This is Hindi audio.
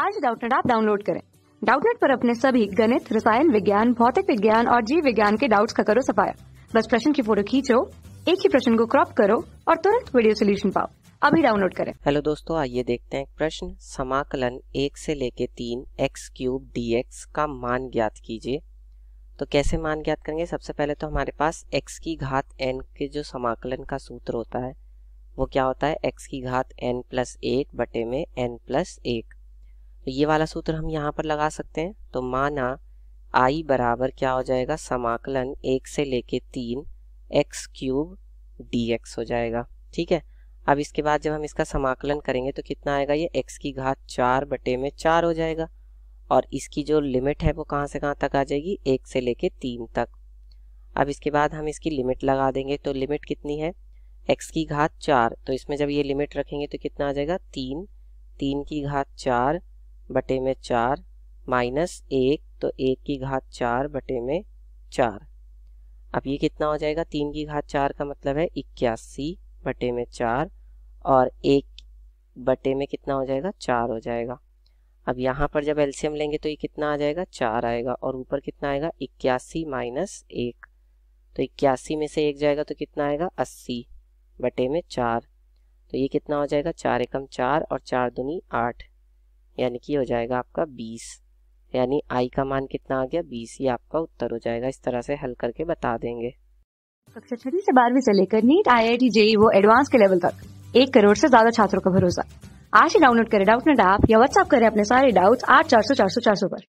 आज डाउटनेट आप डाउनलोड करें डाउटनेट पर अपने सभी गणित रसायन विज्ञान भौतिक विज्ञान और जीव विज्ञान के डाउट्स का करो सफाया बस प्रश्न की फोटो खींचो एक ही प्रश्न को क्रॉप करो और तुरंत वीडियो सोल्यूशन पाओ अभी डाउनलोड करें हेलो दोस्तों आइए देखते हैं प्रश्न समाकलन एक से लेके तीन एक्स क्यूब डी एक्स का मान ज्ञात कीजिए तो कैसे मान ज्ञात करेंगे सबसे पहले तो हमारे पास एक्स की घात एन के जो समाकलन का सूत्र होता है वो क्या होता है एक्स की घात एन प्लस एक बटे में एन प्लस एक तो ये वाला सूत्र हम यहाँ पर लगा सकते हैं तो माना आई बराबर क्या हो जाएगा समाकलन एक से लेके तीन एक्स क्यूब डी एक्स हो जाएगा ठीक है अब इसके बाद जब हम इसका समाकलन करेंगे तो कितना आएगा ये एक्स की घात चार बटे में चार हो जाएगा और इसकी जो लिमिट है वो कहाँ से कहाँ तक आ जाएगी एक से लेके तीन तक अब इसके बाद हम इसकी लिमिट लगा देंगे तो लिमिट कितनी है एक्स की घात चार तो इसमें जब ये लिमिट रखेंगे तो कितना आ जाएगा तीन तीन की घात चार बटे में चार माइनस एक तो एक की घात चार बटे में चार अब ये कितना हो जाएगा तीन की घात चार का मतलब है इक्यासी बटे में चार और एक बटे में कितना हो जाएगा चार हो जाएगा अब यहाँ पर जब एल्सियम लेंगे तो ये कितना आ जाएगा चार आएगा और ऊपर कितना आएगा इक्यासी माइनस एक तो इक्यासी में से एक जाएगा तो कितना आएगा अस्सी बटे में चार तो ये कितना हो जाएगा चार एकम चार और चार दुनी आठ यानी कि हो जाएगा आपका बीस यानी आई का मान कितना आ गया बीस ये आपका उत्तर हो जाएगा इस तरह से हल करके बता देंगे कक्षा छठी से बारहवीं से लेकर NEET I I T JEE वो एडवांस के लेवल तक एक करोड़ से ज्यादा छात्रों का भरोसा आज ही डाउनलोड करें डाउट नेट ऐप या व्हाट्सएप करें अपने सारे डाउट्स आठ चार सौ चार सौ चार सौ पर